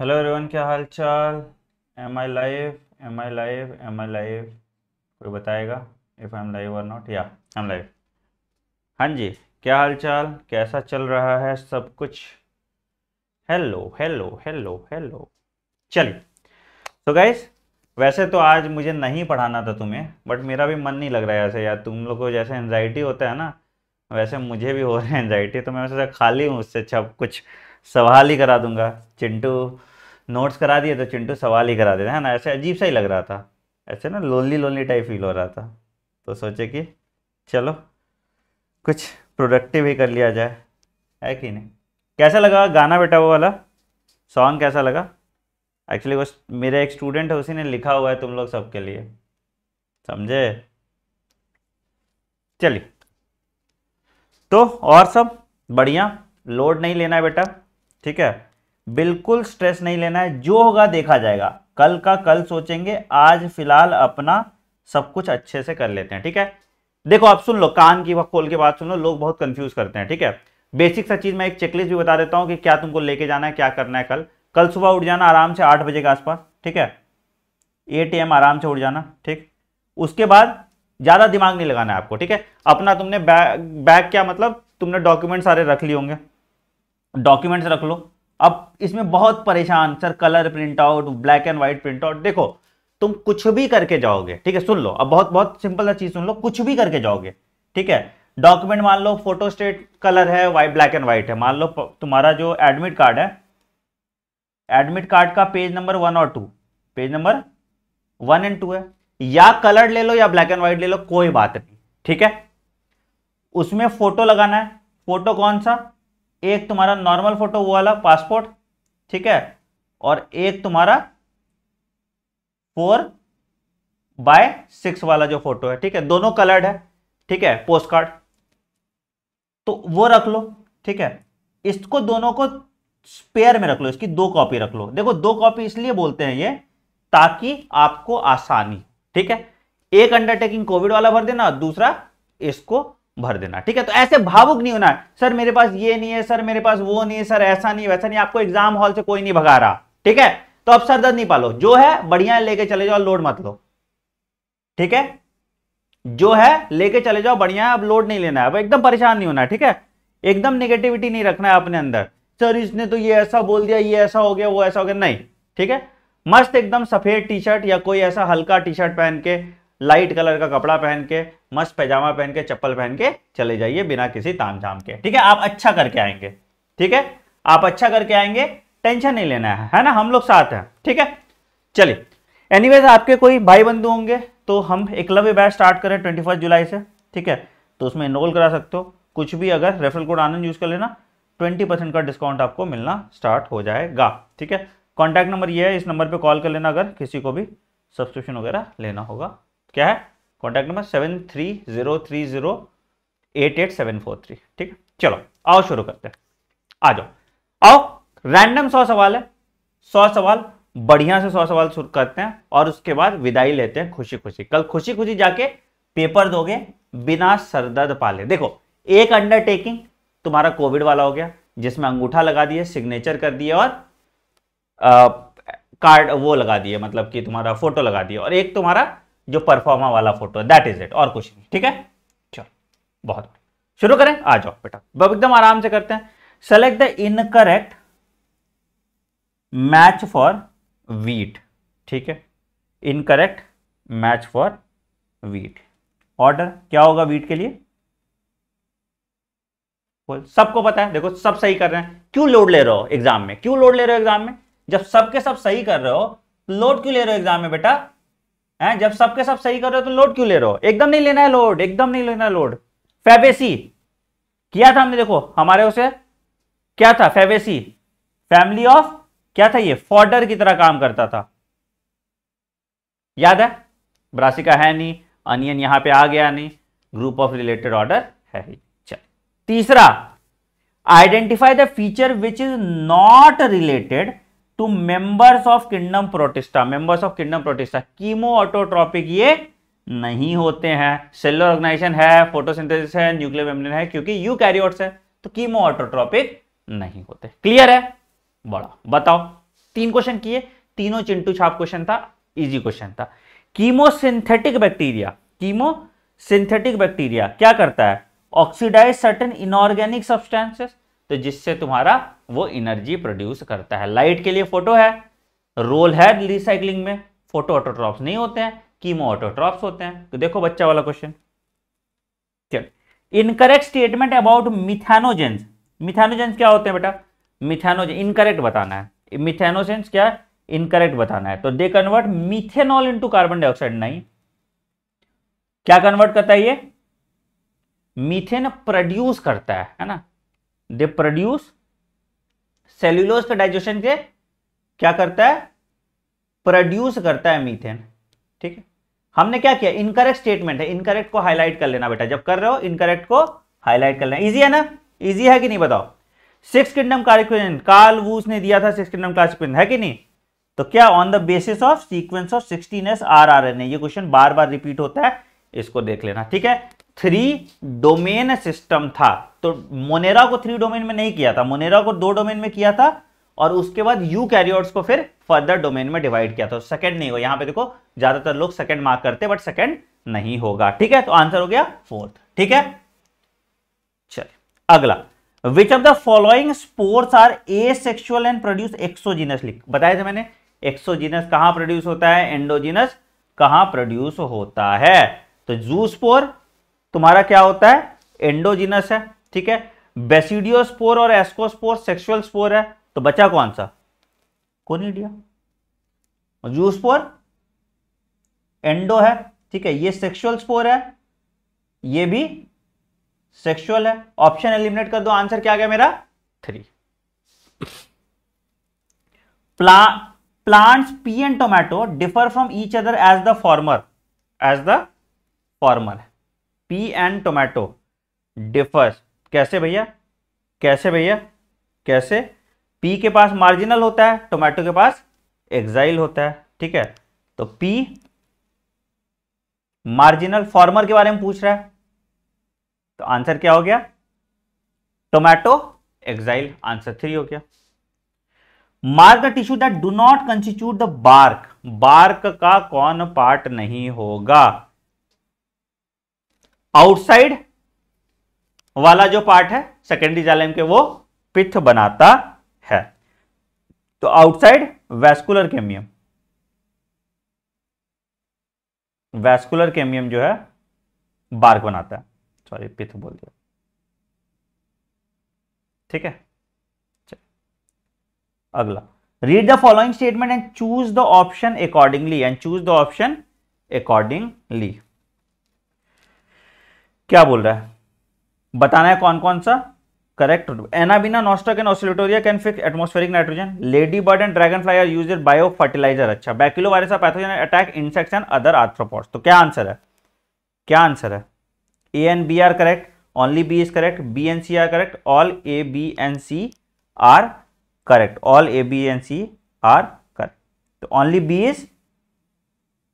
hello everyone क्या हाल चाल am I live am I live am I live कोई बताएगा इफ़ आई एम लाइव और नॉट या आई एम लाइव हाँ जी क्या हाल चाल कैसा चल रहा है सब कुछ हेलो हेलो हेलो हेलो चलिए तो गाइज वैसे तो आज मुझे नहीं पढ़ाना था तुम्हें बट मेरा भी मन नहीं लग रहा है ऐसे यार तुम लोग को जैसे एनजाइटी होता है ना वैसे मुझे भी हो रहा है एनजाइटी तो मैं वैसे खाली हूँ उससे अच्छा कुछ सवाल ही करा दूंगा चिंटू नोट्स करा दिए तो चिंटू सवाल ही करा देते है ना ऐसे अजीब सा ही लग रहा था ऐसे ना लोनली लोनली टाइप फील हो रहा था तो सोचे कि चलो कुछ प्रोडक्टिव ही कर लिया जाए है कि नहीं कैसा लगा गाना बेटा वो वाला सॉन्ग कैसा लगा एक्चुअली वो मेरा एक स्टूडेंट है उसी ने लिखा हुआ है तुम लोग सबके लिए समझे चलिए तो और सब बढ़िया लोड नहीं लेना है बेटा ठीक है बिल्कुल स्ट्रेस नहीं लेना है जो होगा देखा जाएगा कल का कल सोचेंगे आज फिलहाल अपना सब कुछ अच्छे से कर लेते हैं ठीक है देखो आप सुन लो कान की खोल के बात सुन लो लोग बहुत कंफ्यूज करते हैं ठीक है बेसिक सा चीज मैं एक चेकलिस्ट भी बता देता हूं कि क्या तुमको लेके जाना है क्या करना है कल कल सुबह उठ जाना आराम से आठ बजे के आसपास ठीक है एट एम आराम से उठ जाना ठीक उसके बाद ज़्यादा दिमाग नहीं लगाना है आपको ठीक है अपना तुमने बैग बैग क्या मतलब तुमने डॉक्यूमेंट सारे रख लिए होंगे डॉक्यूमेंट्स रख लो अब इसमें बहुत परेशान sir colour print out black and white print out देखो तुम कुछ भी करके जाओगे ठीक है सुन लो अब बहुत बहुत सिंपल सा चीज सुन लो कुछ भी करके जाओगे ठीक है डॉक्यूमेंट मान लो फोटो स्टेट कलर है वाइट ब्लैक एंड व्हाइट है मान लो तुम्हारा जो एडमिट कार्ड है एडमिट कार्ड का पेज नंबर वन और two page number one and two है या कलर ले लो या ब्लैक एंड व्हाइट ले लो कोई बात नहीं ठीक है उसमें फोटो लगाना है फोटो कौन सा एक तुम्हारा नॉर्मल फोटो वो वाला पासपोर्ट ठीक है और एक तुम्हारा फोर बाय सिक्स वाला जो फोटो है ठीक है दोनों कलर्ड है ठीक है पोस्ट कार्ड तो वो रख लो ठीक है इसको दोनों को स्पेयर में रख लो इसकी दो कॉपी रख लो देखो दो कॉपी इसलिए बोलते हैं ये ताकि आपको आसानी ठीक है एक अंडरटेकिंग कोविड वाला भर देना दूसरा इसको भर देना ठीक है तो ऐसे भावुक नहीं होना है सर मेरे पास ये नहीं है सर मेरे पास वो नहीं है सर ऐसा नहीं वैसा नहीं आपको एग्जाम हॉल से कोई नहीं भगा रहा ठीक है तो अब दर्द नहीं पालो जो है बढ़िया लेके चले जाओ लोड मत लो ठीक है जो है लेके चले जाओ बढ़िया अब लोड नहीं लेना है अब एकदम परेशान नहीं होना ठीक है एकदम नेगेटिविटी नहीं रखना है अपने अंदर सर इसने तो ये ऐसा बोल दिया ये ऐसा हो गया वो ऐसा हो गया नहीं ठीक है मस्त एकदम सफेद टी शर्ट या कोई ऐसा हल्का टी शर्ट पहन के लाइट कलर का कपड़ा पहन के मस्त पैजामा पहन के चप्पल पहन के चले जाइए बिना किसी ताम झाम के ठीक है आप अच्छा करके आएंगे ठीक है आप अच्छा करके आएंगे टेंशन नहीं लेना है है ना हम लोग साथ हैं ठीक है चलिए एनीवेज आपके कोई भाई बंधु होंगे तो हम एकलव्य बैच स्टार्ट करें ट्वेंटी फर्स्ट जुलाई से ठीक है तो उसमें इनरोल करा सकते हो कुछ भी अगर रेफरल कोड आनंद यूज़ कर लेना ट्वेंटी परसेंट का डिस्काउंट आपको मिलना स्टार्ट हो जाएगा ठीक है कॉन्टैक्ट नंबर ये है इस नंबर पर कॉल कर लेना अगर किसी को भी सब्सक्रिप्शन वगैरह लेना होगा क्या है contact number seven three zero three zero eight eight seven four three ठीक है चलो आओ शुरू करते हैं आ जाओ आओ रैंडम सौ सवाल है सौ सवाल बढ़िया से सौ सवाल शुरू करते हैं और उसके बाद विदाई लेते हैं खुशी खुशी कल खुशी खुशी जाके पेपर दोगे बिना सरदर्द पाले देखो एक अंडरटेकिंग तुम्हारा कोविड वाला हो गया जिसमें अंगूठा लगा दिए सिग्नेचर कर दिए और आ, कार्ड वो लगा दिए मतलब कि तुम्हारा फोटो लगा दिए और एक तुम्हारा जो परफॉर्मा वाला फोटो है दैट इज इट और कुछ नहीं ठीक है चलो बहुत शुरू करें आ जाओ बेटा बब एकदम आराम से करते हैं select the incorrect match for wheat ठीक है incorrect match for wheat order क्या होगा वीट के लिए सबको पता है देखो सब सही कर रहे हैं क्यों लोड ले रहे हो एग्जाम में क्यों लोड ले रहे हो एग्जाम में जब सबके सब सही कर रहे हो लोड क्यों ले रहे हो एग्जाम में बेटा है जब सबके सब सही कर रहे हो तो लोड क्यों ले रहे हो एकदम नहीं लेना है लोड एकदम नहीं लेना है लोड फेबेसी किया था हमने देखो हमारे उसे क्या था फेबेसी फैमिली ऑफ क्या था ये फॉर्डर की तरह काम करता था याद है ब्रासिका है नहीं अनियन यहां पे आ गया नहीं ग्रुप ऑफ रिलेटेड ऑर्डर है ही चल तीसरा identify the feature which is not related to members of kingdom Protista members of kingdom Protista chemoautotrophic ये नहीं होते हैं सेलर ऑर्गेनाइजेशन है फोटोसिंथेसिस है न्यूक्लियर मेम्ब्रेन है क्योंकि यूकैरियोट्स है तो कीमो ऑटोट्रॉपिक नहीं होते क्लियर है बड़ा बताओ तीन क्वेश्चन किए तीनों चिंटू छाप क्वेश्चन था इजी क्वेश्चन था chemosynthetic bacteria chemosynthetic bacteria क्या करता है ऑक्सीडाइज सर्टेन इनऑर्गेनिक सब्सटेंसेस तो जिससे तुम्हारा वो एनर्जी प्रोड्यूस करता है लाइट के लिए फोटो है रोल है रिसाइकलिंग में फोटो ऑटोट्रॉप्स नहीं होते हैं कीमो ऑटोट्रॉप्स होते हैं तो देखो बच्चा वाला क्वेश्चन चलो incorrect statement about methanogens methanogens क्या होते हैं बेटा मिथानोजेन इनकरेक्ट बताना है मिथेनोजेंस क्या है इनकरेक्ट बताना है तो they convert methanol into carbon dioxide नहीं क्या कन्वर्ट करता है ये मीथेन प्रोड्यूस करता है है ना दे प्रोड्यूस सेल्यूलोज का डाइजेशन के क्या करता है प्रोड्यूस करता है मीथेन ठीक है हमने क्या किया इनकरेक्ट स्टेटमेंट है इनकरेक्ट को हाईलाइट कर लेना बेटा जब कर रहे हो इनकरेक्ट को हाईलाइट कर लेना इजी है ना इजी है कि नहीं बताओ सिक्स किंगडम कार्यक्रम कार्ल वूस ने दिया था सिक्स किंगडम का है कि नहीं तो क्या on the basis of sequence of sixteen S R R N ये क्वेश्चन बार बार रिपीट होता है इसको देख लेना ठीक है थ्री डोमेन सिस्टम था तो मोनेरा को थ्री डोमेन में नहीं किया था मोनेरा को दो डोमेन में किया था और उसके बाद यू कैरियोर्स को फिर फर्दर डोमेन में डिवाइड किया था सेकंड नहीं होगा यहां पे देखो ज्यादातर लोग सेकंड मार्क करते बट सेकंड नहीं होगा ठीक है तो आंसर हो गया फोर्थ ठीक है चलिए अगला which of the following sports are a sexual and produce exogenous लिख बताया था मैंने एक्सोजीनस कहां प्रोड्यूस होता है एंडोजिनस कहां प्रोड्यूस होता है तो जू स्पोर तुम्हारा क्या होता है एंडोजिनस है ठीक है बेसिडियोस्पोर और एस्कोस्पोर सेक्सुअल स्पोर है तो बचा कौन सा कोनिडिया और जू स्पोर एंडो है ठीक है ये सेक्सुअल स्पोर है ये भी सेक्सुअल है ऑप्शन एलिमिनेट कर दो आंसर क्या गया मेरा थ्री प्ला pea and tomato differ from each other as the former as the former है पी एंड टोमेटो डिफर्स कैसे भैया कैसे भैया कैसे पी के पास मार्जिनल होता है टोमेटो के पास एक्साइल होता है ठीक है तो पी मार्जिनल फॉर्मर के बारे में पूछ रहा है तो आंसर क्या हो गया टोमेटो एक्साइल आंसर थ्री हो गया mark tissue that do not constitute the bark bark का कौन पार्ट नहीं होगा आउटसाइड वाला जो पार्ट है सेकेंडरी जालेम के वो पिथ बनाता है तो outside vascular cambium vascular cambium जो है बार्क बनाता है सॉरी पिथ बोल दिया ठीक है अगला read the following statement and choose the option accordingly and choose the option accordingly क्या बोल रहा है बताना है कौन कौन सा correct Anabaena Nostoc and Oscillatoria can fix atmospheric nitrogen lady bird and dragon fly are use bio fertiliser अच्छा baculo virus pathogen attack insects and other arthropods तो क्या आंसर है क्या आंसर है A and B are correct only B is correct B and C are correct all A B and C are correct all A B and C are correct तो only B is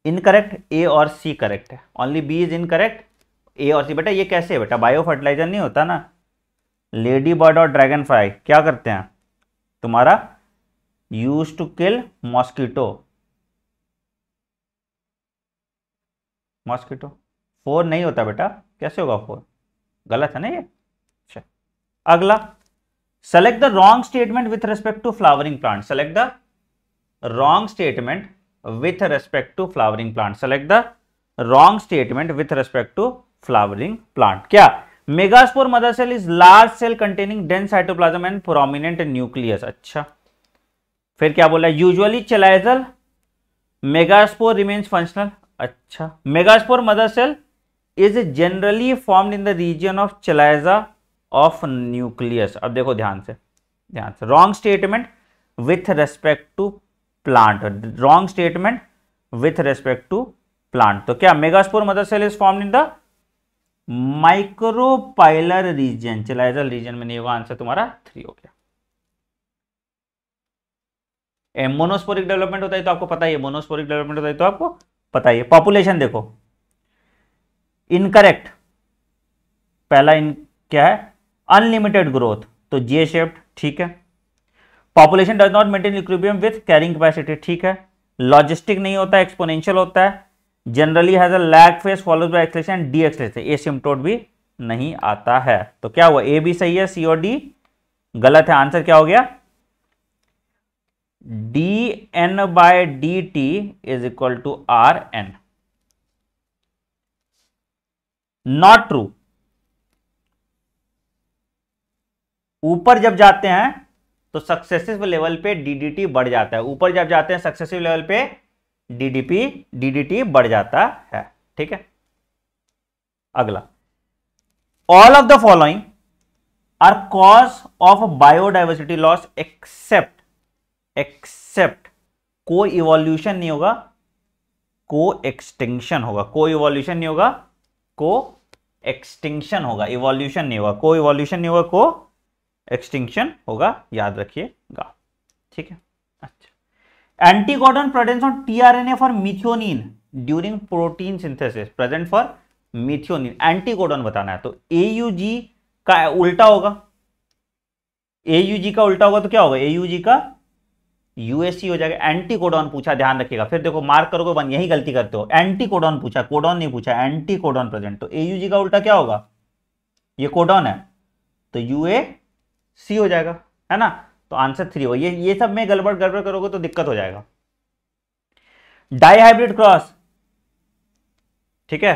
incorrect A और C correct है only B is incorrect A और C बेटा ये कैसे है बेटा bio fertiliser नहीं होता ना लेडी बर्ड और ड्रैगन फ्राई क्या करते हैं तुम्हारा use to kill mosquito mosquito for नहीं होता बेटा कैसे होगा फोर गलत है ना ये अच्छा अगला select the wrong statement with respect to flowering plant select the wrong statement with respect to flowering plant select the wrong statement with respect to flowering plant क्या megaspore mother cell is large cell containing dense cytoplasm and prominent nucleus अच्छा फिर क्या बोला usually chalazal megaspore remains functional अच्छा megaspore mother cell is generally form in the region of chalaza of nucleus अब देखो ध्यान से ध्यान से wrong statement with respect to plant wrong statement with respect to plant तो क्या megaspore mother cell is form in the micropylar region chalazal region में नहीं होगा आंसर तुम्हारा थ्री हो गया मोनोस्पोरिक डेवलपमेंट होता है तो आपको पता ही है मोनोस्पोरिक डेवलपमेंट होता है तो आपको पता ही है पॉपुलेशन देखो इनकरेक्ट पहला इन क्या है अनलिमिटेड ग्रोथ तो जे शेप्ड ठीक है population does not maintain equilibrium with carrying capacity ठीक है लॉजिस्टिक नहीं होता एक्सपोनेंशियल होता है generally has lag phase follows by acceleration deceleration asymptote भी नहीं आता है तो क्या हुआ ए भी सही है सी और डी गलत है आंसर क्या हो गया D N by D T is equal to R N not true ऊपर जब जाते हैं तो सक्सेसिव लेवल पे डीडीटी बढ़ जाता है ऊपर जब जाते हैं सक्सेसिव लेवल पे डीडीपी डीडीटी बढ़ जाता है ठीक है अगला all of the following are cause of biodiversity loss except except को इवोल्यूशन नहीं होगा को एक्सटिंक्शन होगा को इवोल्यूशन नहीं होगा को एक्सटिंक्शन होगा इवोल्यूशन नहीं होगा को इवोल्यूशन नहीं होगा को एक्सटिंक्शन होगा याद रखिएगा ठीक है अच्छा anticoagulant present on tRNA for methionine during protein synthesis present for methionine anticoagulant बताना है तो AUG का उल्टा होगा AUG का उल्टा होगा तो क्या होगा AUG का यूएससी हो जाएगा एंटी पूछा ध्यान रखिएगा फिर देखो मार्क करोगे बन यही गलती करते हो एंटी पूछा कोडॉन नहीं पूछा एंटी प्रेजेंट तो एयूजी का उल्टा क्या होगा ये कोडॉन है तो यूए सी हो जाएगा है ना तो आंसर थ्री हो ये ये सब में गड़बड़ गड़बड़ करोगे तो दिक्कत हो जाएगा डाईहाइब्रिड क्रॉस ठीक है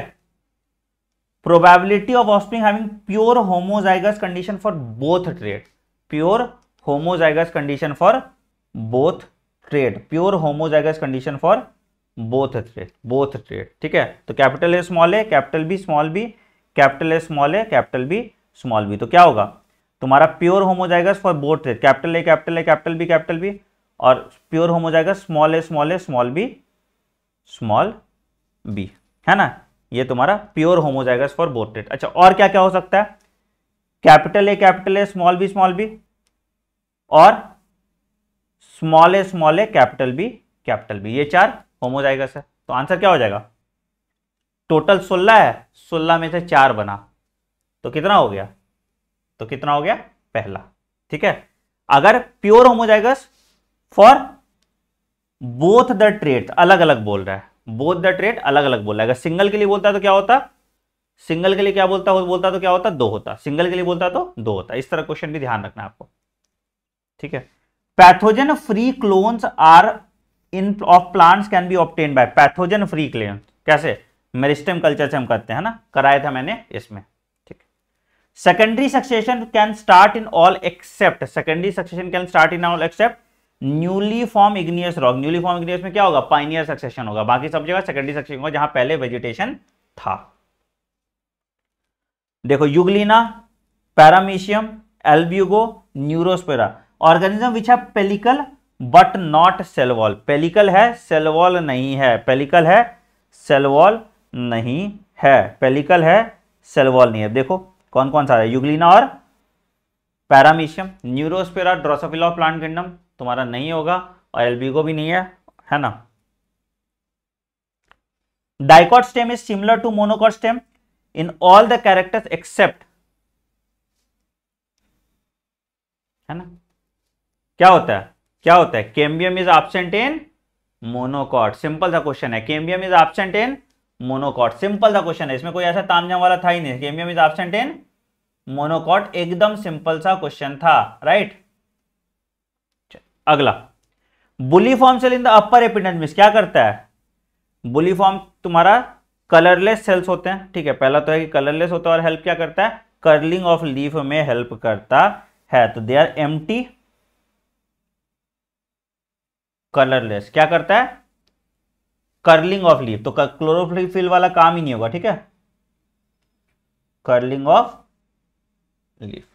probability of offspring having pure homozygous condition for both trait pure homozygous condition for both trait pure homozygous condition for both trait both trait ठीक है तो कैपिटल ए स्मॉल है capital B small B capital A small है capital B small B तो क्या होगा तुम्हारा pure homo हो जाएगा for both trait capital A capital A capital B capital B और प्योर होम हो जाएगा small A small A small B small B है ना ये तुम्हारा प्योर होम हो जाएगा फॉर बोथ रेट अच्छा और क्या क्या हो सकता है capital A capital A small B small B और small A small A capital B capital B ये चार होम हो जाएगा सर तो आंसर क्या हो जाएगा टोटल सोलह है सोलह में से चार बना तो कितना हो गया तो कितना हो गया पहला ठीक है अगर pure homozygous for both the trait अलग अलग बोल रहा है बोथ द ट्रेट अलग अलग बोल रहा है अगर सिंगल के लिए बोलता है तो क्या होता सिंगल के लिए क्या बोलता हो बोलता तो क्या होता दो होता सिंगल के लिए बोलता तो दो होता इस तरह क्वेश्चन भी ध्यान रखना आपको ठीक है pathogen free clones are in of plants can be obtained by pathogen free clone कैसे मेरिस्टम कल्चर से हम करते हैं ना कराया था मैंने इसमें secondary succession can start in all except secondary succession can start in all except newly form igneous rock newly form igneous में क्या होगा पाइनियर सक्सेशन होगा बाकी सब जगह सेकेंडरी सक्सेशन होगा जहां पहले वेजिटेशन था देखो Euglena Paramecium Albugo Neurospora organism which है pellicle but not cell wall pellicle है सेलवॉल नहीं है पेलिकल है सेलवॉल नहीं है पेलिकल है सेलवॉल नहीं है देखो कौन कौन सा है युगलिना और Paramecium Neurospora Drosophila plant kingdom तुम्हारा नहीं होगा और एल्बिगो भी नहीं है है ना dicot stem is similar to monocot stem in all the characters except है ना क्या होता है क्या होता है cambium is absent in monocot simple सा क्वेश्चन है cambium is absent in monocot simple सा क्वेश्चन है इसमें कोई ऐसा तामझाम वाला था ही नहीं cambium is absent in monocot एकदम सिंपल सा क्वेश्चन था राइट अगला bulliform cell in the upper epidermis क्या करता है बुलीफॉर्म तुम्हारा कलरलेस सेल्स होते हैं ठीक है पहला तो है कि कलरलेस होता है और हेल्प क्या करता है कर्लिंग ऑफ लीफ में हेल्प करता है तो दे आर एम कलरलेस क्या करता है कर्लिंग ऑफ लीफ तो क्लोरोफिल वाला काम ही नहीं होगा ठीक है curling of leaf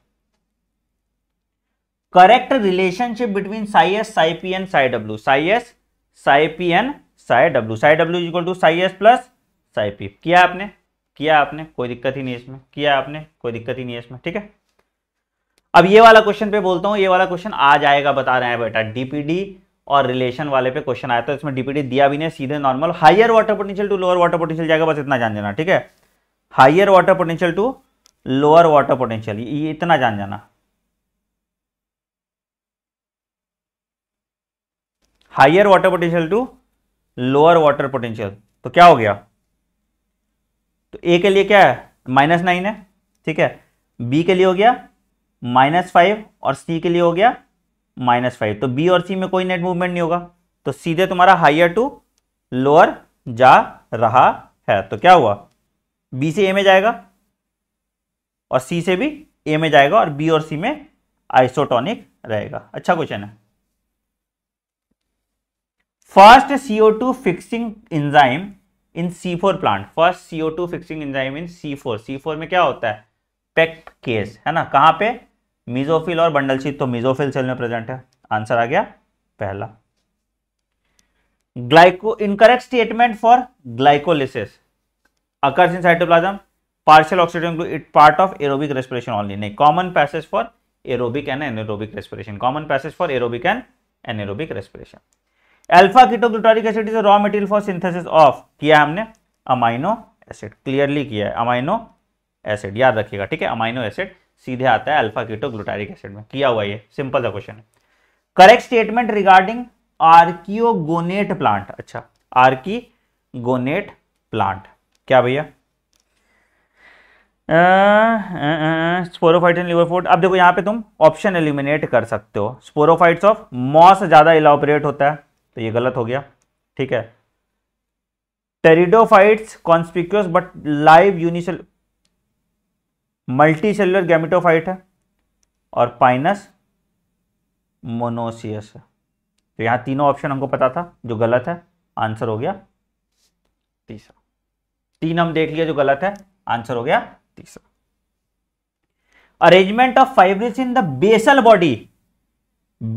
correct relationship between psi S psi P and psi W psi S psi P and psi W psi W equal to psi S plus psi P किया आपने किया आपने कोई दिक्कत ही नहीं इसमें किया आपने कोई दिक्कत ही नहीं इसमें ठीक है अब ये वाला क्वेश्चन पे बोलता हूं ये वाला क्वेश्चन आज आएगा बता रहे हैं बेटा डीपीडी और रिलेशन वाले पे क्वेश्चन आया था इसमें डीपीडी दिया भी नहीं सीधे normal higher water potential to lower water potential जाएगा बस इतना जान जाना ठीक है higher water potential to lower water potential ये इतना जान जाना higher water potential to lower water potential तो क्या हो गया तो ए के लिए क्या है माइनस नाइन है ठीक है बी के लिए हो गया माइनस फाइव और सी के लिए हो गया माइनस फाइव तो बी और सी में कोई नेट मूवमेंट नहीं होगा तो सीधे तुम्हारा हाइयर टू लोअर जा रहा है तो क्या हुआ बी से ए में जाएगा और सी से भी ए में जाएगा और बी और सी में आइसोटोनिक रहेगा अच्छा क्वेश्चन है first CO two fixing enzyme in C four plant first CO two fixing enzyme in C four C four में क्या होता है पेक केस है ना कहां पे मिजोफिल और बंडलशीत तो मिजोफिल सेल में प्रेजेंट है आंसर आ गया पहला glyco incorrect statement for glycolysis occurs in cytoplasm partial oxygen it part of aerobic respiration only नहीं common passage for aerobic and anaerobic respiration common passage for aerobic and anaerobic respiration alpha ketoglutaric acid is raw material for synthesis of किया हमने amino acid clearly किया है amino acid याद रखिएगा ठीक है amino acid सीधे आता है अल्फा कीटो ग्लूटारिक एसिड में किया हुआ ये सिंपल सा क्वेश्चन है correct statement regarding archegoniate plant अच्छा आर्की गोनेट प्लांट क्या भैया स्पोरोफाइट एंड लिवर फूड अब देखो यहां पे तुम ऑप्शन एलिमिनेट कर सकते हो स्पोरोफाइट्स ऑफ मॉस ज़्यादा इलाबरेट होता है तो ये गलत हो गया ठीक है pteridophytes conspicuous but live unicellular multicellular gametophyte है और पाइनस मोनोसियस है तो यहां तीनों ऑप्शन हमको पता था जो गलत है आंसर हो गया तीसरा तीन हम देख लिया जो गलत है आंसर हो गया तीसरा arrangement of fibrils in the basal body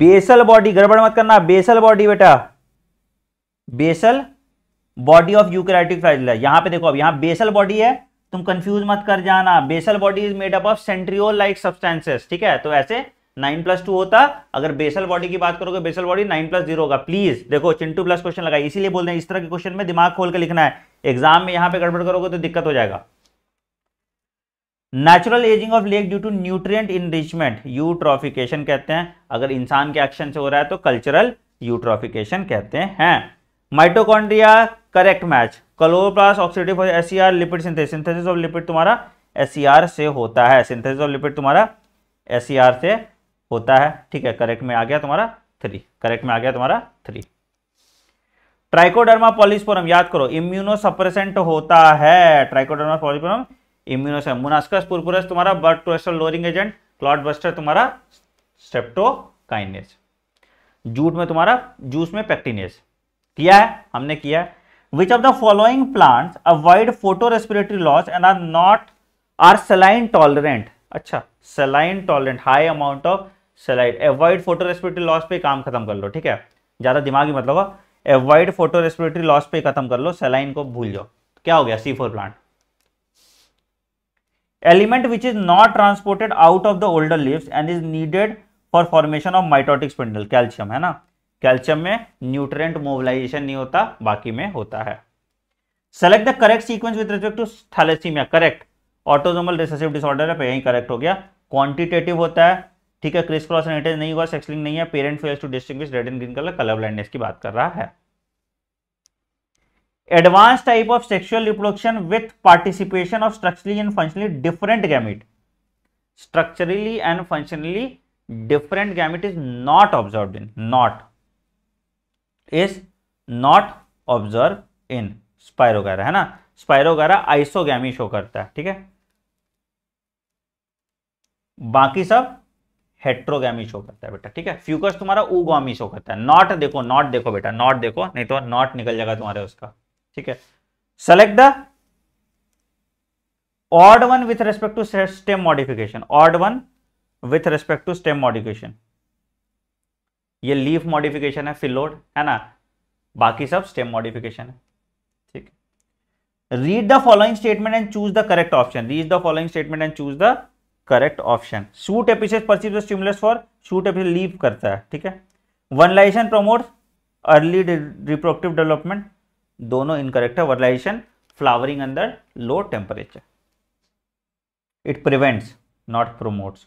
basal body गड़बड़ मत करना बेसल बॉडी बेटा basal body of eukaryotic flagella यहां पे देखो अब यहां बेसल बॉडी है तुम कंफ्यूज मत कर जाना basal body is made up of centriole like substances ठीक है तो ऐसे नाइन प्लस टू होता अगर बेसल बॉडी की बात करोगे basal body nine plus zero होगा प्लीज देखो चिंटू प्लस क्वेश्चन लगा इसीलिए बोल रहे हैं इस तरह के क्वेश्चन में दिमाग खोल के लिखना है एग्जाम में यहां पे गड़बड़ करोगे तो दिक्कत हो जाएगा natural ageing of lake due to nutrient enrichment eutrophication कहते हैं अगर इंसान के एक्शन से हो रहा है तो कल्चरल यूट्रॉफिकेशन कहते हैं mitochondria correct match chloroplast oxidative for S lipid synthesis synthesis of lipid तुम्हारा एस e से होता है सिंथेसिस ऑफ लिपिड तुम्हारा एस e से होता है ठीक है करेक्ट में आ गया तुम्हारा थ्री करेक्ट में आ गया तुम्हारा थ्री ट्राइकोडर्मा पॉलिस्पोरम याद करो इम्यूनोसप्रेसेंट होता है ट्राइकोडर्मा पॉलिस्पोरम इम्यूनोसम मुनास्कस पुरपुरस तुम्हारा blood cholesterol lowering agent clot buster तुम्हारा स्टेप्टोकाइनेस जूट में तुम्हारा जूस में पैक्टिनेस किया है हमने किया है which of the following plants avoid photorespiratory loss and are not are saline tolerant अच्छा saline tolerant high amount of saline avoid photorespiratory loss पे काम खत्म कर लो ठीक है ज्यादा दिमाग ही मतलब एवॉइड फोटो रेस्पिरेटरी लॉस पे खत्म कर लो सलाइन को भूल जाओ तो क्या हो गया C four plant element which is not transported out of the older leaves and is needed for formation of mitotic spindle calcium है ना कैल्शियम में न्यूट्रेंट मोबिलाइजेशन नहीं होता बाकी में होता है select the correct sequence with respect to thalassemia correct autosomal recessive disorder है यही करेक्ट हो गया क्वांटिटेटिव होता है ठीक है क्रिस क्रॉस एनिटेज नहीं हुआ सेक्सलिंग नहीं है parent fails to distinguish red and green colour colour blindness की बात कर रहा है advance type of sexual reproduction with participation of structurally and functionally different gamete structurally and functionally different gamete is not observe in not is not observe in Spirogyra है ना spirogyra isogamy show करता है ठीक है बाकी सब heterogamy show करता है बेटा ठीक है फ्यूकस तुम्हारा उगामी शो करता है नॉट देखो नॉट देखो बेटा नॉट देखो नहीं तो नॉट निकल जाएगा तुम्हारे उसका ठीक है select the odd one with respect to stem modification odd one with respect to stem modification ये लीफ मॉडिफिकेशन है फिलोड है ना बाकी सब स्टेम मॉडिफिकेशन है ठीक read the following statement and choose the correct option read the following statement and choose the correct option shoot apices perceive the stimulus for shoot apex leave करता है ठीक है vernalization promote early reproductive development दोनों incorrect है vernalization flowering अंदर low temperature it prevents not promotes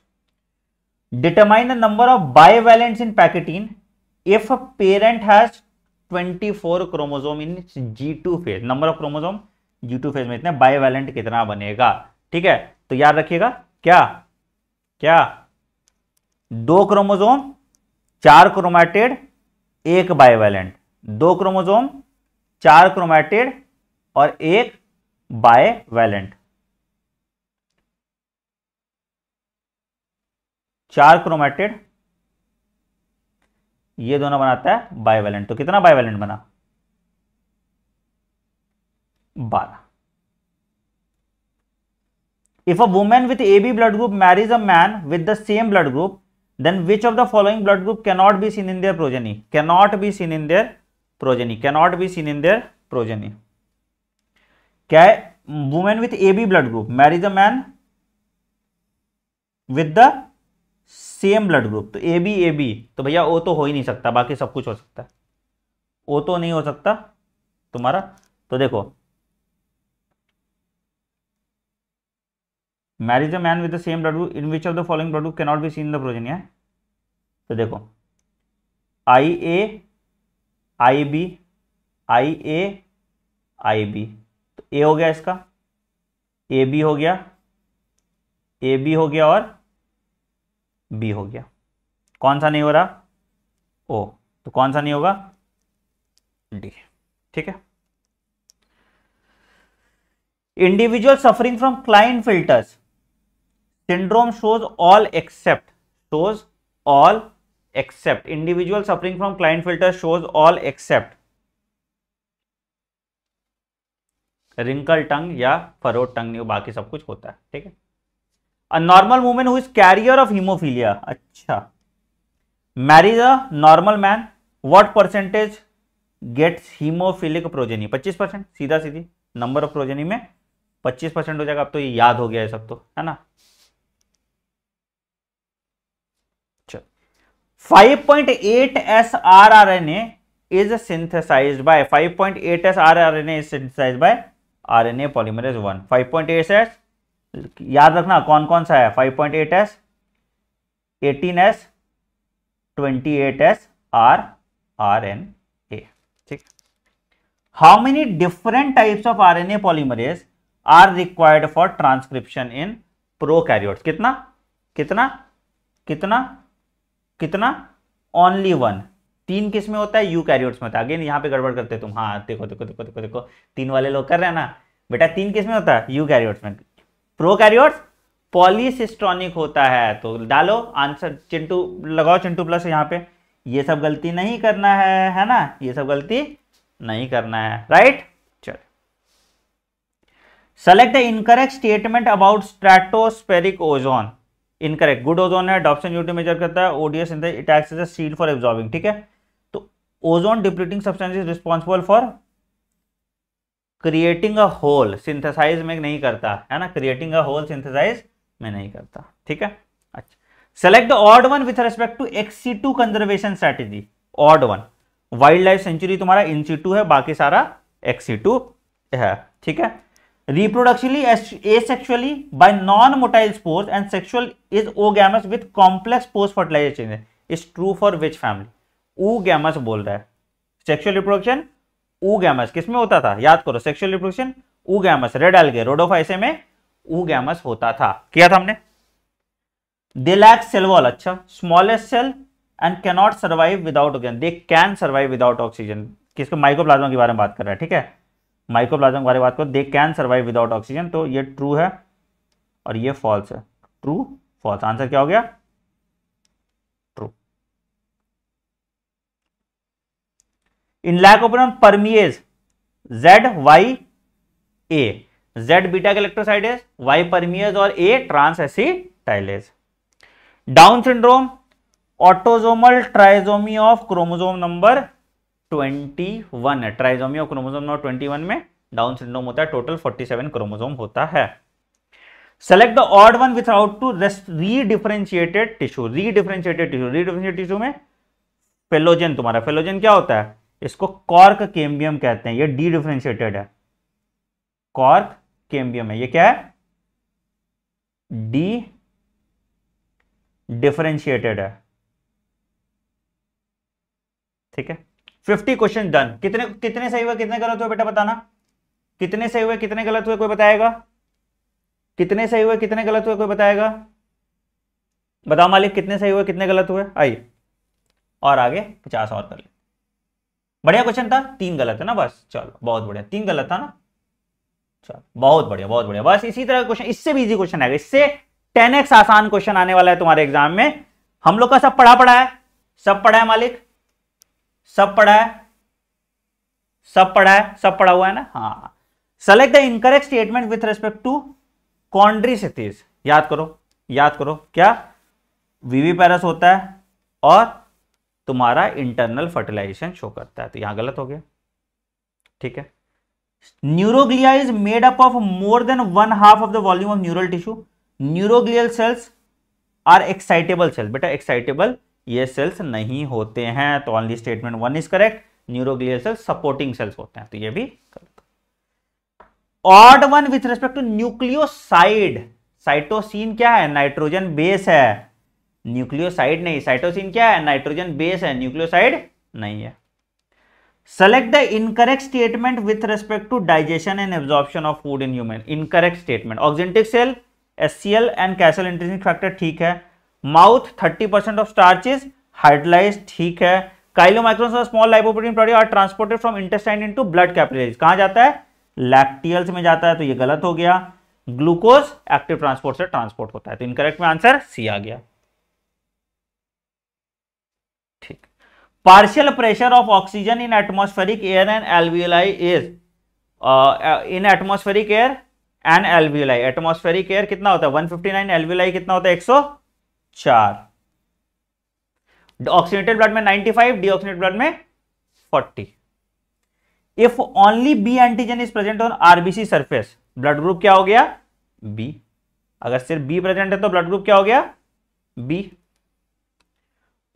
determine determine the number of bivalents in paketine if parent has twenty four chromosome in G two phase number of chromosome G two phase में इतना valent कितना बनेगा ठीक है तो याद रखिएगा क्या क्या दो क्रोमोजोम चार क्रोमैटेड एक बायोवेलेंट दो क्रोमोजोम चार क्रोमैटेड और एक बायोवेलेंट चार क्रोमेटेड ये दोनों बनाता है बायवेलेंट तो कितना बायवेलेंट बना बारह if a women with A B blood group marriage a man with the same blood group then which of the following blood group cannot be seen in their progeny cannot be seen in their progeny cannot be seen in their progeny क्या है women with A B blood group marriage a man with the same blood group तो A B A B तो भैया ओ तो हो ही नहीं सकता बाकी सब कुछ हो सकता है ओ तो नहीं हो सकता तुम्हारा तो देखो marriage a man with the same blood group in which of the following blood group cannot be seen the progeny है तो देखो आई ए आई B I A I B तो ए हो गया इसका ए बी हो गया ए बी हो गया और बी हो गया कौन सा नहीं हो रहा ओ तो कौन सा नहीं होगा डी ठीक है individual suffering from Klinefelter's syndrome shows all except shows all except individual suffering from Klinefelter shows all except wrinkle tongue या फरो टंग बाकी सब कुछ होता है ठीक है a normal woman who is carrier of haemophilia अच्छा marriage a normal man what percentage gets hemophilic progeny 25 percent सीधा सीधी नंबर ऑफ प्रोजेनी में 25 परसेंट हो जाएगा अब तो ये याद हो गया है सब तो है ना five point eight S R R N A is synthesize by five point eight S R R N A is synthesize by R N A polymerase one five point eight S याद रखना कौन कौन सा है 5.8s, point eight S eighteen S twenty eight S R R N A ठीक how many different types of R N A polymerase are required for transcription in pro prokaryotes कितना कितना कितना कितना ओनली वन तीन किस में होता है यू कैरियोट्स में होता है अगेन यहां पे गड़बड़ करते तुम हाँ देखो देखो देखो देखो देखो तीन वाले लोग कर रहे हैं ना बेटा तीन किस में होता है यू कैरियोट्स में प्रोकैरियोट्स पॉलीसिस्ट्रॉनिक होता है तो डालो आंसर चिंटू लगाओ चिंटू प्लस यहां पे ये सब गलती नहीं करना है है ना ये सब गलती नहीं करना है राइट चल select the incorrect statement about stratospheric ozone incorrect good ozone है डॉप्शन यूटी मेजर करता है ओडियस in the it act a seal for absorbing ठीक है तो ozone depleting substance is responsible for creating a hole synthesize में नहीं करता है ना क्रिएटिंग अ होल सिंथेसाइज में नहीं करता ठीक है अच्छा select the odd one with respect to ex situ conservation strategy odd one wildlife sanctuary तुम्हारा इन सी टू है बाकी सारा एक्स सी टू है ठीक है reproductionally a asexually by non motile spores and sexual is oogamous with complex post fertilisation is true for which family oogamous बोल रहा है सेक्सुअल रिप्रोडक्शन ऊगैमस किसमें होता था याद करो sexual reproduction oogamous red algae Rhodophyceae में oogamous होता था किया था हमने दे लैक सेल वॉल अच्छा smallest cell and cannot survive without oxygen they can survive without oxygen किसके माइकोप्लाज्मा के बारे में बात कर रहा है ठीक है माइकोप्लाज्मा के बारे में बात करो they can survive without oxygen तो ये ट्रू है और ये फॉल्स है ट्रू फॉल्स आंसर क्या हो गया in lac permease Z Y A Z beta galactosidase Y permease और A transacetylase Down syndrome autosomal trisomy of chromosome number 21 है ट्राइजोमी ऑफ क्रोमोजोम नंबर 21 में डाउन सिंड्रोम होता है total 47 chromosome होता है select the odd one without to redifferentiated tissue redifferentiated tissue redifferentiated tissue में phellogen तुम्हारा phellogen क्या होता है इसको कॉर्क केम्बियम कहते हैं ये डी डिफ्रेंशिएटेड है कॉर्क केम्बियम है ये क्या है डी डिफ्रेंशिएटेड है ठीक है फिफ्टी क्वेश्चन डन कितने कितने सही हुए कितने गलत हुए बेटा बताना कितने सही हुए कितने गलत हुए कोई बताएगा कितने सही हुए कितने गलत हुए कोई बताएगा बताओ मालिक कितने सही हुए कितने गलत हुए आइए और आगे पचास और कर ले बढ़िया क्वेश्चन था तीन गलत है ना बस चलो बहुत बढ़िया तीन गलत था ना चलो बहुत बढ़िया बहुत बढ़िया बस इसी तरह क्वेश्चन इससे भी इजी क्वेश्चन आएगा इससे टेन एक्स आसान क्वेश्चन आने वाला है तुम्हारे एग्जाम में हम लोग का सब पढ़ा पढ़ा है सब पढ़ा है मालिक सब पढ़ा है सब पढ़ा है सब पढ़ा हुआ है ना हाँ select the incorrect statement with respect to Chondrichthyes याद करो याद करो क्या वीवी पैरस होता है और तुम्हारा इंटरनल फर्टिलाइजेशन शो करता है तो यहां गलत हो गया ठीक है neuroglia is made up of more than one half of the volume of neural tissue neuroglial cells are excitable cells बेटा एक्साइटेबल ये सेल्स नहीं होते हैं तो only statement one is correct neuroglial cells supporting cells होते हैं तो ये भी गलत odd one with respect to nucleoside cytosine क्या है नाइट्रोजन बेस है न्यूक्लियोसाइड नहीं साइटोसिन क्या है नाइट्रोजन बेस है न्यूक्लियोसाइड नहीं है select the incorrect statement with respect to digestion and absorption of food in human incorrect statement oxyntic cells and Castle intrinsic factor ठीक है mouth 30 percent of starches hydrolyse ठीक है chylomicron small lipoprotein product are transported from intestine into blood capillaries कहाँ जाता है lacteals में जाता है तो ये गलत हो गया ग्लूकोज एक्टिव ट्रांसपोर्ट से ट्रांसपोर्ट होता है तो इनकरेक्ट में आंसर सी आ गया ठीक partial pressure of oxygen in atmospheric air and alveoli is in atmospheric air and alveoli atmospheric air कितना होता है 159 एलवीलाई कितना होता है 104 ऑक्सीनेटेड ब्लड में 95 फाइव डी ऑक्सीनेट ब्लड में 40 if only B antigen is present on RBC surface blood group क्या हो गया बी अगर सिर्फ बी प्रेजेंट है तो ब्लड ग्रुप क्या हो गया बी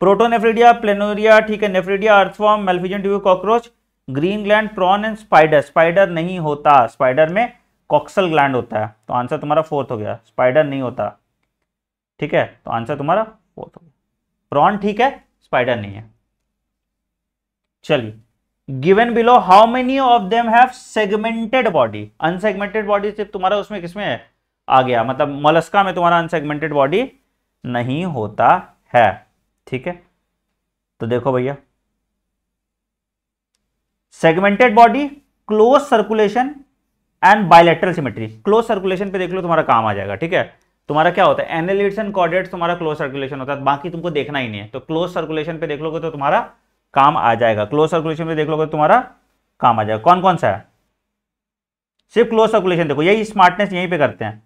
प्रोटोनेफ्रीडिया प्लेनोरिया ठीक है nephridia earthworm Malpighian tube cockroach green gland prawn and spider spider नहीं होता स्पाइडर में कॉक्सल ग्लैंड होता है तो आंसर तुम्हारा फोर्थ हो गया स्पाइडर नहीं होता ठीक है तो आंसर तुम्हारा फोर्थ हो गया प्रॉन ठीक है स्पाइडर नहीं है चलिए given below how many of them have segmented body unsegmented body सिर्फ तुम्हारा उसमें किसमें आ गया मतलब मोलस्का में तुम्हारा अनसेगमेंटेड बॉडी नहीं होता है ठीक है तो देखो भैया segmented body close circulation and bilateral symmetry close circulation पे देख लो तुम्हारा काम आ जाएगा ठीक है तुम्हारा क्या होता है एनलिट्स एंड कॉर्डेट तुम्हारा क्लोज सर्कुलेशन होता है बाकी तुमको देखना ही नहीं है तो क्लोज सर्कुलेशन पे देख लोगे तो तुम्हारा काम आ जाएगा क्लोज सर्कुलेशन पे देख लोगे तो तुम्हारा काम आ जाएगा कौन कौन सा है सिर्फ क्लोज सर्कुलेशन देखो यही स्मार्टनेस यहीं पे करते हैं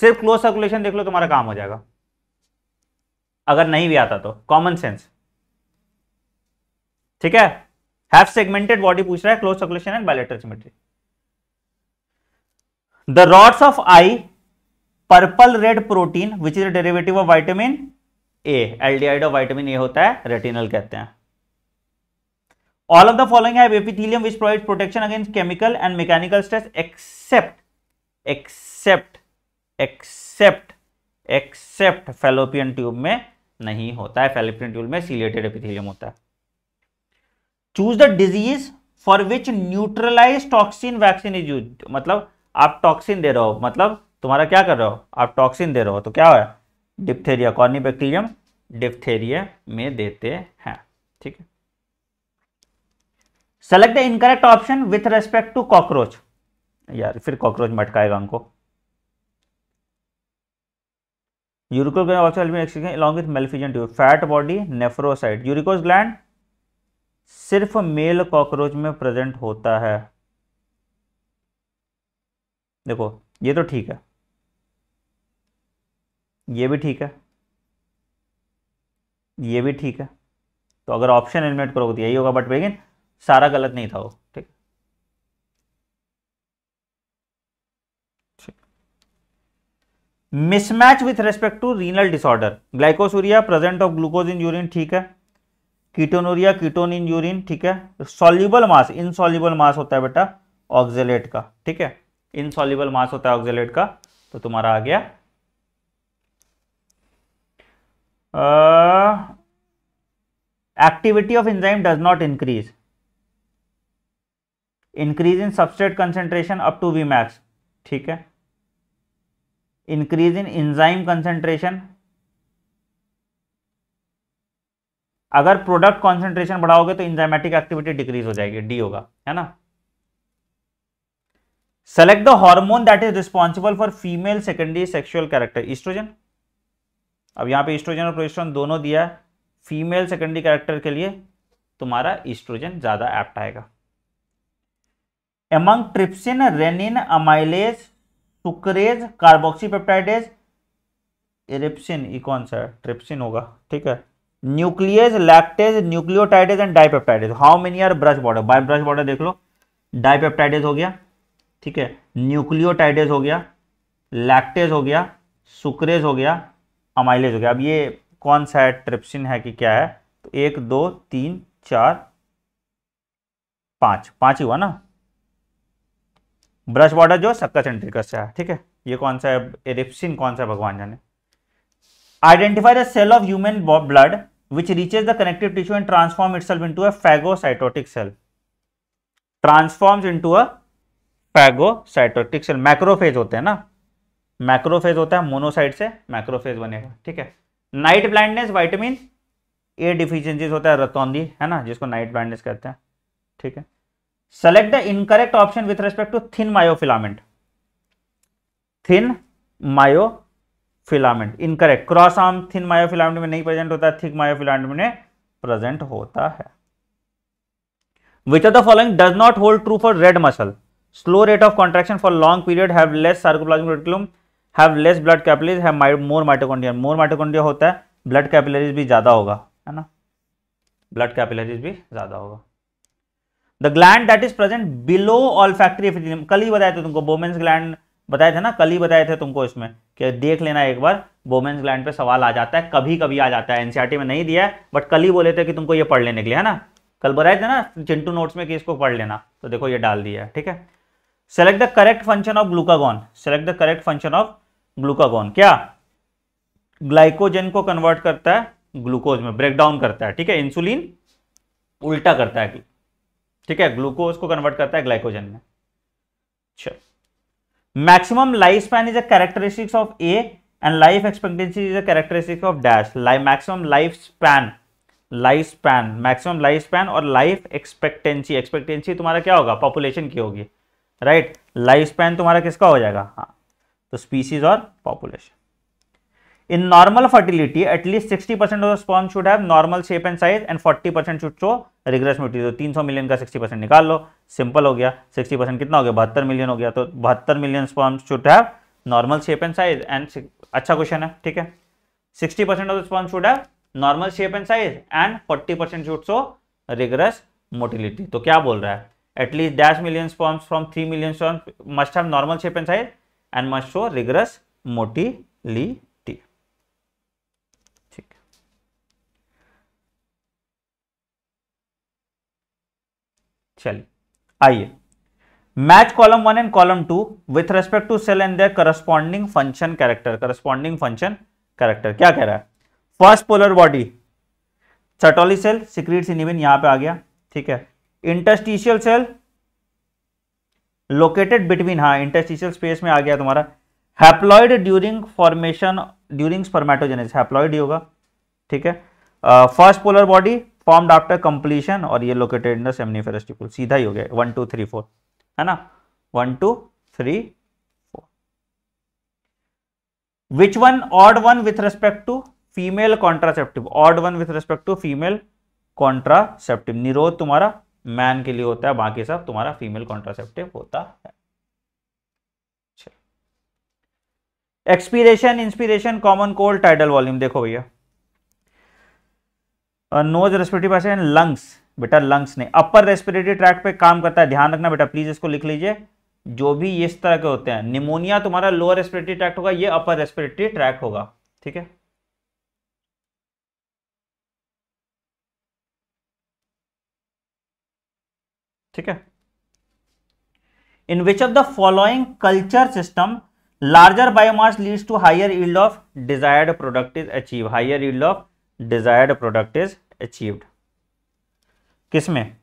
सिर्फ क्लोज सर्कुलेशन देख लो तुम्हारा काम हो जाएगा अगर नहीं भी आता तो कॉमन सेंस ठीक है हैव सेगमेंटेड बॉडी पूछ रहा है close circulation and bilateral symmetry the rods of eye purple red protein which is derivative of vitamin A aldehyde vitamin A होता है रेटिनल कहते हैं all of the following have epithelium which provide protection against chemical and mechanical stress except except except except fallopian tube में नहीं होता है fallopian tube में ciliated epithelium होता है choose the disease for which neutralise toxin vaccine is use मतलब आप toxin दे रहे हो मतलब तुम्हारा क्या कर रहे हो आप टॉक्सिन दे रहे हो तो क्या हो डिप्थेरिया कॉर्नी बैक्टीरियम डिप्थेरिया में देते हैं ठीक है select the incorrect option with respect to cockroach यार फिर कॉकरोच मटकाएगा उनको uricose gland also help excretion along with Malpighian tube fat body nephrocyte uricose gland सिर्फ मेल कॉकरोच में प्रेजेंट होता है देखो ये तो ठीक है ये भी ठीक है ये भी ठीक है तो अगर ऑप्शन एलिमिनेट करोगे तो यही होगा बट बेगिन सारा गलत नहीं था वो mismatch with respect to renal disorder glycosuria present of glucose in urine ठीक है कीटोनोरिया कीटोन इन यूरिन ठीक है सॉल्यूबल मास इनसॉल्यूबल मास होता है बेटा ऑक्जेलेट का ठीक है इनसॉल्यूबल मास होता है ऑक्जेलेट का तो तुम्हारा आ गया activity of enzyme does not increase increase in substrate concentration up to V max ठीक है इंक्रीज इन इंजाइम कंसेंट्रेशन अगर प्रोडक्ट कॉन्सेंट्रेशन बढ़ाओगे तो इंजाइमेटिक एक्टिविटी डिक्रीज हो जाएगी डी होगा है ना select the hormone that is responsible for female secondary sexual character oestrogen अब यहां पे ईस्ट्रोजन और प्रोजेस्ट्रोन दोनों दिया है फीमेल सेकेंडरी कैरेक्टर के लिए तुम्हारा ईस्ट्रोजन ज्यादा एप्ट आएगा among trypsin rennin amylase sucrase carboxypeptidase erepsin ये कौन सा है ट्रिप्सिन होगा ठीक है nuclease lactase nucleotidase and dipeptidase how many are brush border by brush border देख लो डाइपेप्टाइडेज हो गया ठीक है न्यूक्लियोटाइडेज हो गया लैक्टेज हो गया सुक्रेज हो गया अमाइलेज हो गया अब ये कौन सा है ट्रिप्सिन है कि क्या है तो एक दो तीन चार पांच पांच ही हुआ ना ब्रश बॉर्डर जो सबका सेंट्रिकस है ठीक है ये कौन सा है एरिप्सिन कौन सा है भगवान जाने identify the cell of human blood reaches the connective tissue and transform itself into a phagocytotic cell transform into a phagocytotic cell macrophage होते हैं ना मैक्रोफेज होता है मोनोसाइट से मैक्रोफेज बनेगा ठीक है night blindness vitamin A deficiencies होता है रतौंदी है ना जिसको नाइट ब्लाइंडनेस कहते हैं ठीक है select the incorrect option with respect to thin myofilament thin myofilament incorrect cross arm thin myofilament में नहीं प्रेजेंट होता थिक मायोफिलामेंट में प्रेजेंट होता है which of the following does not hold true for red muscle slow rate of contraction for long period have less sarcoplasmic reticulum have less blood capillaries have more mitochondria more mitochondria होता है blood capillaries भी ज़्यादा होगा है ना blood capillaries भी ज़्यादा होगा the gland that is present below olfactory epithelium कल ही बताए थे तुमको बोमेंस ग्लैंड बताए थे ना कल ही बताए थे तुमको इसमें कि देख लेना एक बार बोमेन्स ग्लैंड पे सवाल आ जाता है कभी कभी आ जाता है एनसीआरटी e में नहीं दिया है बट कल ही बोले थे कि तुमको ये पढ़ लेने के लिए है ना कल बताए थे ना चिंटू नोट्स में कि इसको पढ़ लेना तो देखो ये डाल दिया है ठीक है select the correct function of glucagon select the correct function of glucagon क्या ग्लाइकोजन को कन्वर्ट करता है ग्लूकोज में ब्रेकडाउन करता है ठीक है इंसुलिन उल्टा करता है ठीक है ग्लूकोज को कन्वर्ट करता है ग्लाइकोजन में maximum life span is a characteristics of a and life expectancy is a characteristics of dash life maximum life span life span maximum life span और लाइफ एक्सपेक्टेंसी एक्सपेक्टेंसी तुम्हारा क्या होगा population की होगी right life span तुम्हारा किसका हो जाएगा हाँ तो स्पीसीज और population In normal fertility, at least 60% of the sperm should have normal shape and size and 40% should show regress material तो 300 मिलियन का 60 परसेंट निकाल लो सिंपल हो गया 60 परसेंट कितना हो गया बहत्तर मिलियन हो गया तो बहत्तर million sperm should have normal shape and size and अच्छा क्वेश्चन है ठीक है 60 percent of the should have normal shape and size and 40 percent should show regress motility तो क्या बोल रहा है at least dash million sperms from three million sperms must have normal shape and size and must show regress motility चलिए आइए match column one and column two with respect to cell and their corresponding function character corresponding function character क्या कह रहा है first polar body Sertoli cell secrete inhibin यहां पे आ गया ठीक है इंटरस्टिशियल सेल लोकेटेड बिटवीन हा इंटरस्टिशियल स्पेस में आ गया तुम्हारा haploid during formation during spermatogenesis haploid ही होगा ठीक है first polar body formed after completion और ये located in the seminiferous tubule सीधा ही हो गया वन टू थ्री फोर है ना one two three four which one odd one with respect to female contraceptive odd one with respect to female contraceptive Nirodh तुम्हारा man के लिए होता है बाकी सब तुम्हारा फीमेल कॉन्ट्रासेप्टिव होता है expiration inspiration common cold tidal volume देखो भैया nose respiratory pass and lungs बेटा लंग्स ने अपर रेस्पिरेटरी ट्रैक पे काम करता है ध्यान रखना बेटा प्लीज इसको लिख लीजिए जो भी इस तरह के होते हैं निमोनिया तुम्हारा लोअर रेस्पिरेटरी ट्रैक्ट होगा ये अपर रेस्पिरेटरी ट्रैक होगा ठीक है ठीक है in which of the following culture system larger biomass leads to higher yield of desired product is achieve higher yield of desired product is achieved किस में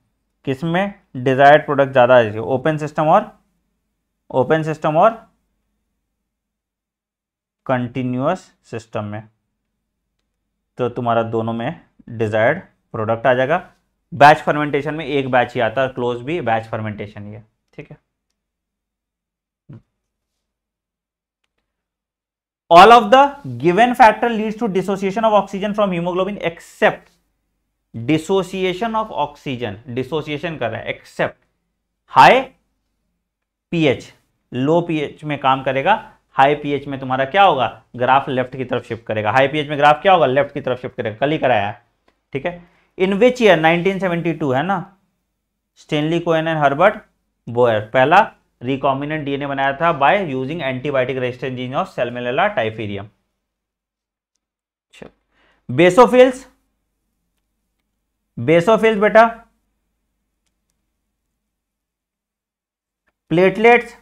किस में डिज़ायर्ड प्रोडक्ट ज़्यादा अचीव ओपन सिस्टम और ओपन सिस्टम और continuous system में तो तुम्हारा दोनों में डिज़ायर्ड प्रोडक्ट आ जाएगा बैच फर्मेंटेशन में एक बैच ही आता है क्लोज भी बैच फर्मेंटेशन ही है ठीक है all of the given factor leads to dissociation of oxygen from hemoglobin except dissociation of oxygen dissociation कर रहा है except high pH low pH में काम करेगा हाई पीएच में तुम्हारा क्या होगा ग्राफ लेफ्ट की तरफ शिफ्ट करेगा हाई पीएच में ग्राफ क्या होगा लेफ्ट की तरफ शिफ्ट करेगा कल ही कराया है ठीक है इन विच ईयर 1972 है ना Stanley Cohen and Herbert Boyer पहला रिकॉम्बिनेंट डीएनए बनाया था by using antibiotic resistant gene of Salmonella typhimurium basophils basophils बेटा प्लेटलेट्स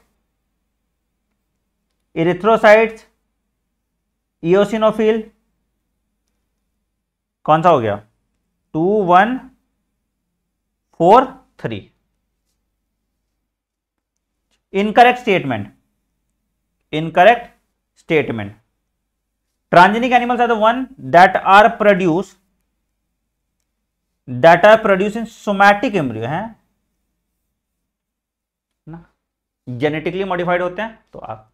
इरिथ्रोसाइट्स इोसिनोफिल कौन सा हो गया two one four three incorrect statement incorrect statement transgenic animals are the one that are produce that are produce in somatic embryo है ना genetically modified होते हैं तो आप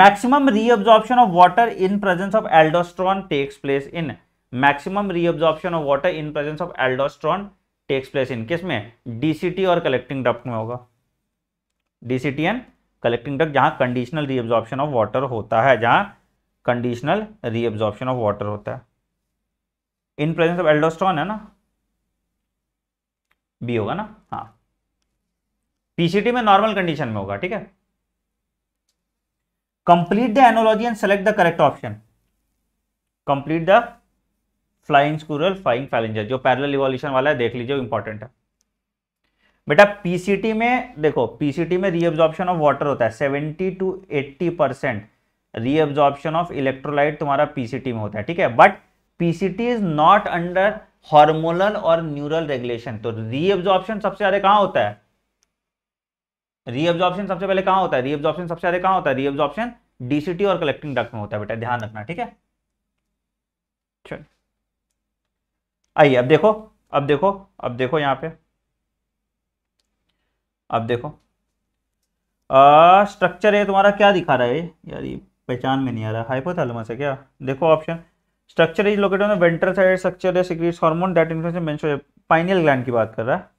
maximum reabsorption of water in presence of aldosterone takes place in maximum reabsorption of water in presence of aldosterone takes place in किस में DCT और collecting duct में होगा डीसीटी एंड कलेक्टिंग डक्ट जहां कंडीशनल रीअब्जॉर्प्शन ऑफ वाटर होता है जहां conditional reabsorption of water होता है इन प्रेजेंस ऑफ एल्डोस्टॉन है ना बी होगा ना हाँ पीसीटी में नॉर्मल कंडीशन में होगा ठीक है complete the analogy and select the correct option complete the flying squirrel flying phalanger जो पैरेलल इवोल्यूशन वाला है देख लीजिए इंपॉर्टेंट है बेटा पीसीटी में देखो पीसीटी में रीअब्जॉर्प्शन ऑफ वाटर होता है 70 to 80 percent reabsorption of electrolyte तुम्हारा पीसीटी में होता है ठीक है but PCT is not under hormonal और न्यूरल रेगुलेशन तो रीअब्जॉर्प्शन सबसे ज्यादा कहां होता है रीअब्जॉर्प्शन सबसे पहले कहां होता है रीअब्जॉर्प्शन सबसे ज्यादा कहां होता है रीअब्जॉर्प्शन डीसीटी और कलेक्टिंग डक्ट में होता है बेटा ध्यान रखना ठीक है चलो आइए अब देखो अब देखो अब देखो यहाँ पे अब देखो स्ट्रक्चर है तुम्हारा क्या दिखा रहा है यार ये पहचान में नहीं आ रहा हाइपोथैलेमस है क्या देखो option structure is locate on ventral side structure या secrete hormone that influence menstrual pineal gland की बात कर रहा है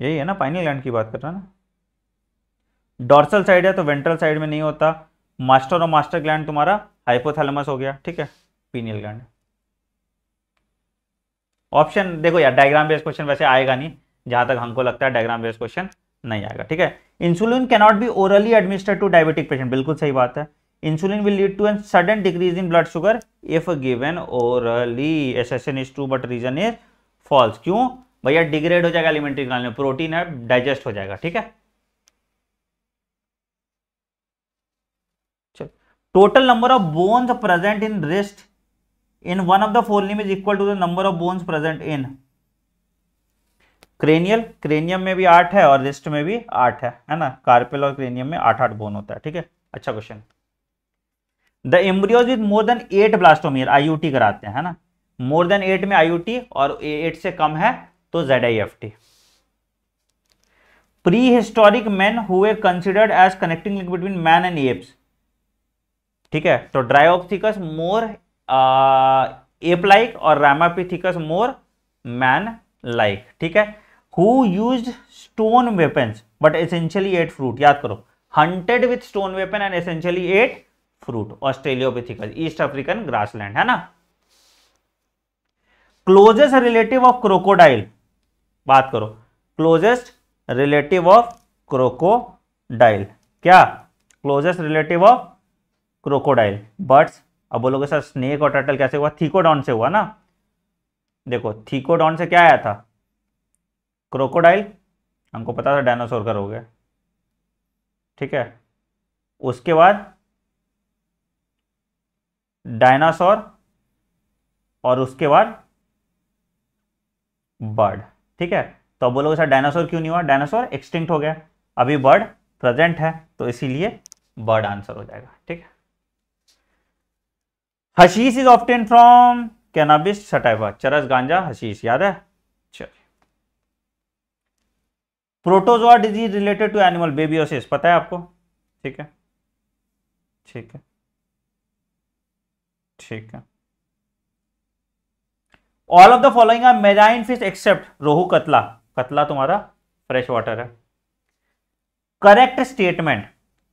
यही है ना पाइनियल ग्लैंड की बात कर रहा है ना डॉर्सल साइड है तो वेंट्रल साइड में नहीं होता मास्टर और मास्टर ग्लैंड तुम्हारा हाइपोथैलेमस हो गया ठीक है पीनियल ग्लैंड ऑप्शन देखो यार डायग्राम बेस्ड क्वेश्चन वैसे आएगा नहीं जहां तक हमको लगता है डायग्राम बेस्ड क्वेश्चन नहीं आएगा ठीक है insulin cannot be orally administered to diabetic patient बिल्कुल सही बात है insulin will lead to an sudden decrease in blood sugar if given orally assertion is true but reason is false क्यों भैया डिग्रेड हो जाएगा एलिमेंट्री ग्लैंड में protein है डाइजेस्ट हो जाएगा ठीक है total number of bones present in wrist in one of the forelimb is equal to the number of bones present in cranial cranium में भी आठ है और रिस्ट में भी आठ है है ना कार्पेल और क्रेनियम में आठ आठ बोन होता है ठीक है अच्छा question the embryos with more than eight blastomere IUT कराते हैं है ना मोर देन एट में आईयूटी और एट से कम है तो Z I F T prehistoric man who considered as connecting link between man and apes ठीक है तो ड्रायोक्सिकस मोर एप लाइक और रामापिथिकस मोर मैन लाइक ठीक है who use stone weapons but essentially ate fruit याद करो hunted with stone weapon and essentially ate fruit Australopithecus east African grassland है ना क्लोजेस्ट रिलेटिव ऑफ क्रोकोडाइल बात करो closest relative of crocodile क्या closest relative of crocodile birds अब बोलोगे sir snake और टर्टल कैसे हुआ थीकोडॉन से हुआ ना देखो थीकोडॉन से क्या आया था क्रोकोडाइल हमको पता था डायनासोर का रोग है ठीक है उसके बाद डायनासोर और उसके बाद बर्ड ठीक है तो अब बोलोगे सर डायनासोर क्यों नहीं हुआ डायनासोर एक्सटिंक्ट हो गया अभी बर्ड प्रेजेंट है तो इसीलिए बर्ड आंसर हो जाएगा ठीक है hashish is obtained from cannabis sativa चरस गांजा हशीश याद है protozoa disease related to animal babesiosis पता है आपको ठीक है ठीक है ठीक है all of the following are marine fish except rohu catla catla तुम्हारा फ्रेश वाटर है correct statement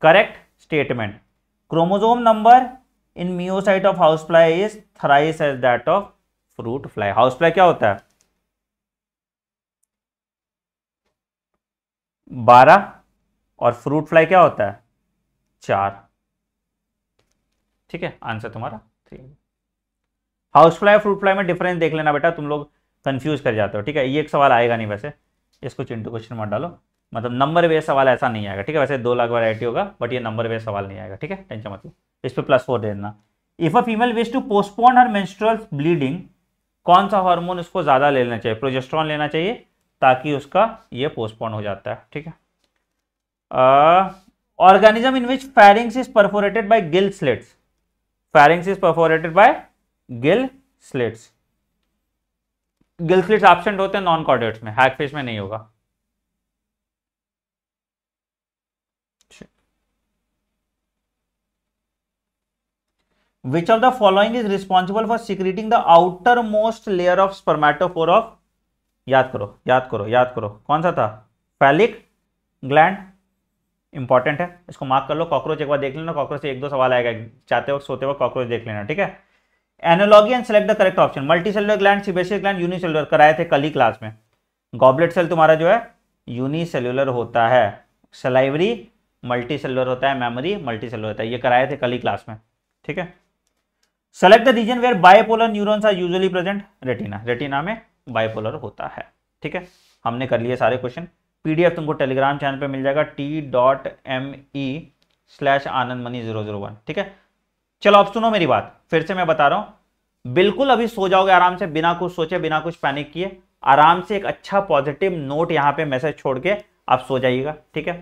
correct statement chromosome number in meiocyte of house fly is thrice as that of fruit fly house fly क्या होता है बारह और फ्रूट फ्लाई क्या होता है चार ठीक है आंसर तुम्हारा three house fly fruit fly में डिफरेंस देख लेना बेटा तुम लोग कंफ्यूज कर जाते हो ठीक है ये एक सवाल आएगा नहीं वैसे इसको चिंटू क्वेश्चन मत डालो मतलब नंबर वे सवाल ऐसा नहीं आएगा ठीक है वैसे दो लाख वैरायटी होगा बट ये नंबर वे सवाल नहीं आएगा ठीक है टेंशन मत लो इस पर प्लस फोर दे देना if a female wish to postpone her menstrual bleeding कौन सा हार्मोन उसको ज़्यादा ले लेना चाहिए प्रोजेस्ट्रॉन लेना चाहिए ताकि उसका ये पोस्टपोन हो जाता है ठीक है organism in which pharynx is perforated by gill slits pharynx is perforated by gill slits gill slits option होते हैं नॉन कॉर्डेट्स में हैकफिश में नहीं होगा which of the following is responsible for secreting the outermost layer of spermatophore of याद करो याद करो याद करो कौन सा था फैलिक ग्लैंड इंपॉर्टेंट है इसको मार्क कर लो कॉकरोच एक बार देख लेना कॉकरोच से एक दो सवाल आएगा चाहते वक्त सोते वक्त कॉकरोच देख लेना ठीक है analogy and select the correct option multicellular gland sebaceous gland unicellular कराए थे कल ही क्लास में गॉबलेट सेल तुम्हारा जो है यूनिसेलुलर होता है सलाइवरी मल्टी होता है मेमोरी मल्टी सेलुलर होता है ये कराए थे कल ही क्लास में ठीक है select the region where bipolar neurons are usually present retina retina में बायपोलर होता है ठीक है हमने कर लिए सारे क्वेश्चन पीडीएफ तुमको टेलीग्राम चैनल पे मिल जाएगा T dot M E slash Anand money zero zero one ठीक है चलो अब सुनो मेरी बात फिर से मैं बता रहा हूं बिल्कुल अभी सो जाओगे आराम से बिना कुछ सोचे बिना कुछ पैनिक किए आराम से एक अच्छा पॉजिटिव नोट यहाँ पे मैसेज छोड़ के आप सो जाइएगा ठीक है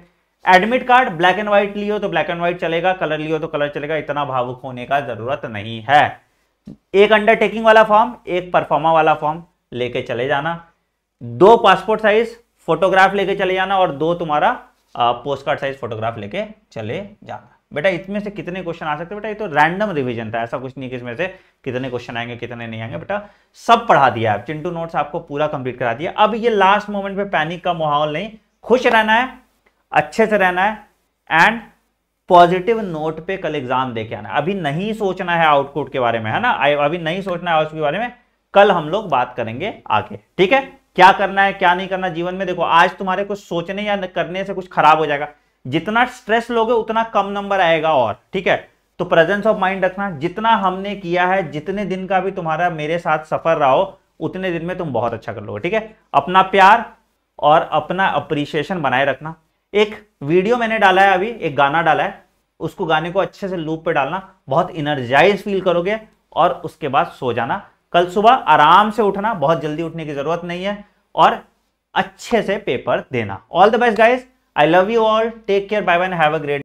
admit card black and white लियो तो ब्लैक एंड व्हाइट चलेगा कलर लियो तो कलर चलेगा इतना भावुक होने का जरूरत नहीं है एक अंडरटेकिंग वाला फॉर्म एक परफॉर्मा वाला फॉर्म लेके चले जाना दो पासपोर्ट साइज फोटोग्राफ लेके चले जाना और दो तुम्हारा पोस्ट कार्ड साइज फोटोग्राफ लेके चले जाना बेटा इसमें से कितने क्वेश्चन आ सकते हैं बेटा ये तो रैंडम रिवीजन था ऐसा कुछ नहीं कि इसमें से कितने क्वेश्चन आएंगे कितने नहीं आएंगे बेटा सब पढ़ा दिया चिंटू नोट्स आपको पूरा कंप्लीट करा दिया अब ये लास्ट मोमेंट पे पैनिक का माहौल नहीं खुश रहना है अच्छे से रहना है एंड पॉजिटिव नोट पे कल एग्जाम दे के आना अभी नहीं सोचना है आउटपुट के बारे में है ना अभी नहीं सोचना है आउटपुट के बारे में कल हम लोग बात करेंगे आगे ठीक है क्या करना है क्या नहीं करना जीवन में देखो आज तुम्हारे कुछ सोचने या करने से कुछ खराब हो जाएगा जितना स्ट्रेस लोगे उतना कम नंबर आएगा और ठीक है तो प्रेजेंस ऑफ माइंड रखना जितना हमने किया है जितने दिन का भी तुम्हारा मेरे साथ सफर रहा हो उतने दिन में तुम बहुत अच्छा कर लोगे ठीक है अपना प्यार और अपना अप्रिशिएशन बनाए रखना एक वीडियो मैंने डाला है अभी एक गाना डाला है उसको गाने को अच्छे से लूप पे डालना बहुत इनर्जाइज फील करोगे और उसके बाद सो जाना कल सुबह आराम से उठना बहुत जल्दी उठने की जरूरत नहीं है और अच्छे से पेपर देना all the best guys I love you all take care bye bye have a great